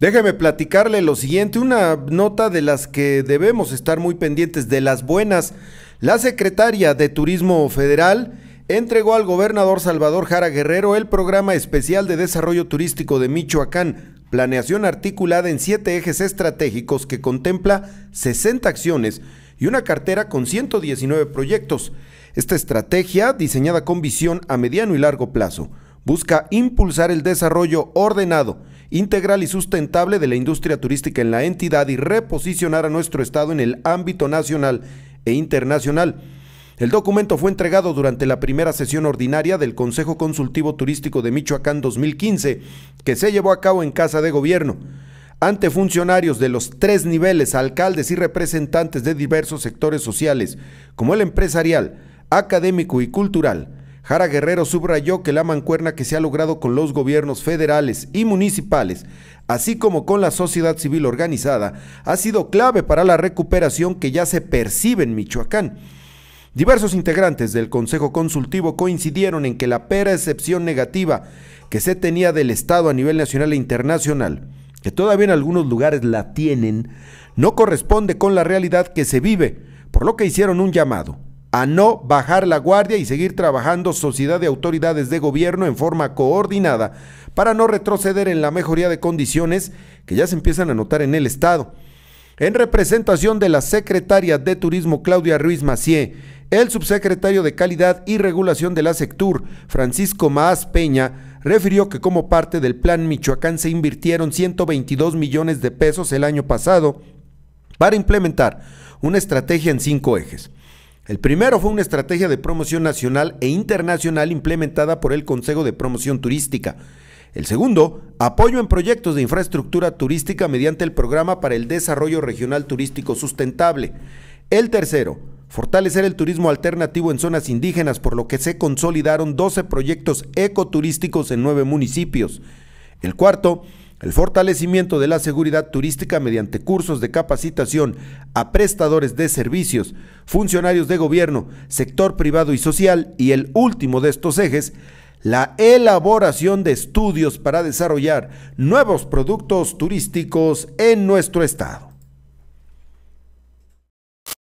Déjeme platicarle lo siguiente, una nota de las que debemos estar muy pendientes, de las buenas. La secretaria de Turismo Federal entregó al gobernador Salvador Jara Guerrero el programa especial de desarrollo turístico de Michoacán, planeación articulada en siete ejes estratégicos que contempla 60 acciones y una cartera con 119 proyectos. Esta estrategia, diseñada con visión a mediano y largo plazo, busca impulsar el desarrollo ordenado, integral y sustentable de la industria turística en la entidad y reposicionar a nuestro Estado en el ámbito nacional e internacional. El documento fue entregado durante la primera sesión ordinaria del Consejo Consultivo Turístico de Michoacán 2015, que se llevó a cabo en Casa de Gobierno ante funcionarios de los tres niveles, alcaldes y representantes de diversos sectores sociales, como el empresarial, académico y cultural, Jara Guerrero subrayó que la mancuerna que se ha logrado con los gobiernos federales y municipales, así como con la sociedad civil organizada, ha sido clave para la recuperación que ya se percibe en Michoacán. Diversos integrantes del Consejo Consultivo coincidieron en que la excepción negativa que se tenía del Estado a nivel nacional e internacional, que todavía en algunos lugares la tienen, no corresponde con la realidad que se vive, por lo que hicieron un llamado a no bajar la guardia y seguir trabajando sociedad de autoridades de gobierno en forma coordinada para no retroceder en la mejoría de condiciones que ya se empiezan a notar en el Estado. En representación de la secretaria de Turismo Claudia Ruiz Macié, el subsecretario de Calidad y Regulación de la Sectur, Francisco Maas Peña, refirió que como parte del Plan Michoacán se invirtieron 122 millones de pesos el año pasado para implementar una estrategia en cinco ejes el primero fue una estrategia de promoción nacional e internacional implementada por el Consejo de Promoción Turística. El segundo, apoyo en proyectos de infraestructura turística mediante el Programa para el Desarrollo Regional Turístico Sustentable. El tercero, fortalecer el turismo alternativo en zonas indígenas, por lo que se consolidaron 12 proyectos ecoturísticos en nueve municipios. El cuarto, el fortalecimiento de la seguridad turística mediante cursos de capacitación a prestadores de servicios, funcionarios de gobierno, sector privado y social y el último de estos ejes, la elaboración de estudios para desarrollar nuevos productos turísticos en nuestro estado.